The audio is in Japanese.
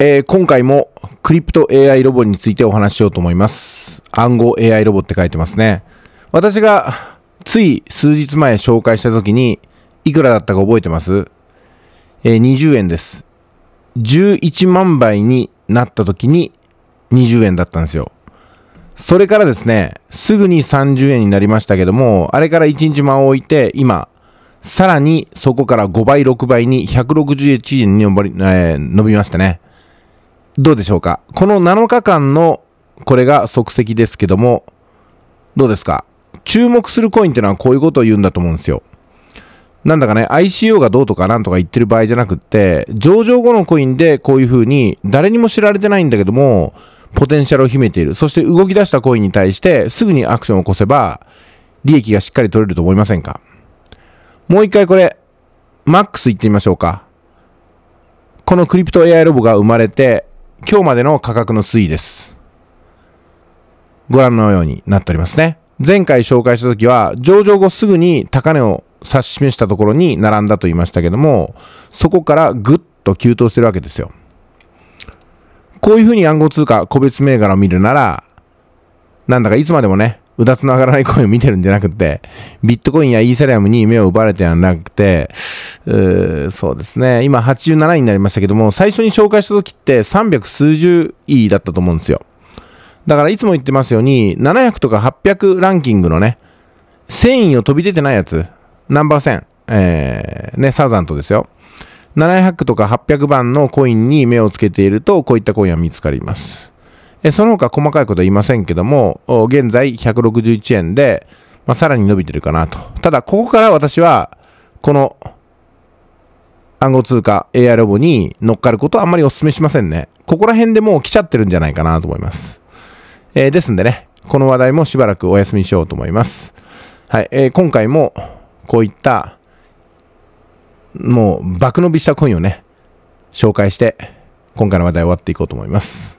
えー、今回もクリプト AI ロボについてお話ししようと思います。暗号 AI ロボって書いてますね。私がつい数日前紹介した時にいくらだったか覚えてますえー、20円です。11万倍になった時に20円だったんですよ。それからですね、すぐに30円になりましたけども、あれから1日間を置いて今、さらにそこから5倍、6倍に161円に伸び,、えー、伸びましたね。どうでしょうかこの7日間のこれが即席ですけども、どうですか注目するコインってのはこういうことを言うんだと思うんですよ。なんだかね、ICO がどうとかなんとか言ってる場合じゃなくって、上場後のコインでこういうふうに誰にも知られてないんだけども、ポテンシャルを秘めている。そして動き出したコインに対してすぐにアクションを起こせば、利益がしっかり取れると思いませんかもう一回これ、マックス行ってみましょうか。このクリプト AI ロボが生まれて、今日までの価格の推移です。ご覧のようになっておりますね。前回紹介した時は、上場後すぐに高値を指し示したところに並んだと言いましたけども、そこからぐっと急騰してるわけですよ。こういうふうに暗号通貨、個別銘柄を見るなら、なんだかいつまでもね、うだつの上がらない声を見てるんじゃなくて、ビットコインやイーサリアムに目を奪われてはなくて、うそうですね、今87位になりましたけども、最初に紹介した時って300数十位だったと思うんですよ。だからいつも言ってますように、700とか800ランキングのね、1000位を飛び出てないやつ、ナンバー1000、えー、ね、サザントですよ。700とか800番のコインに目をつけていると、こういったコインは見つかります。その他細かいことは言いませんけども、現在161円で、まあ、さらに伸びてるかなと。ただ、ここから私は、この暗号通貨 AI ロボに乗っかることはあんまりお勧めしませんね。ここら辺でもう来ちゃってるんじゃないかなと思います。えー、ですんでね、この話題もしばらくお休みしようと思います。はい、えー、今回もこういった、もう爆伸びしたコインをね、紹介して、今回の話題終わっていこうと思います。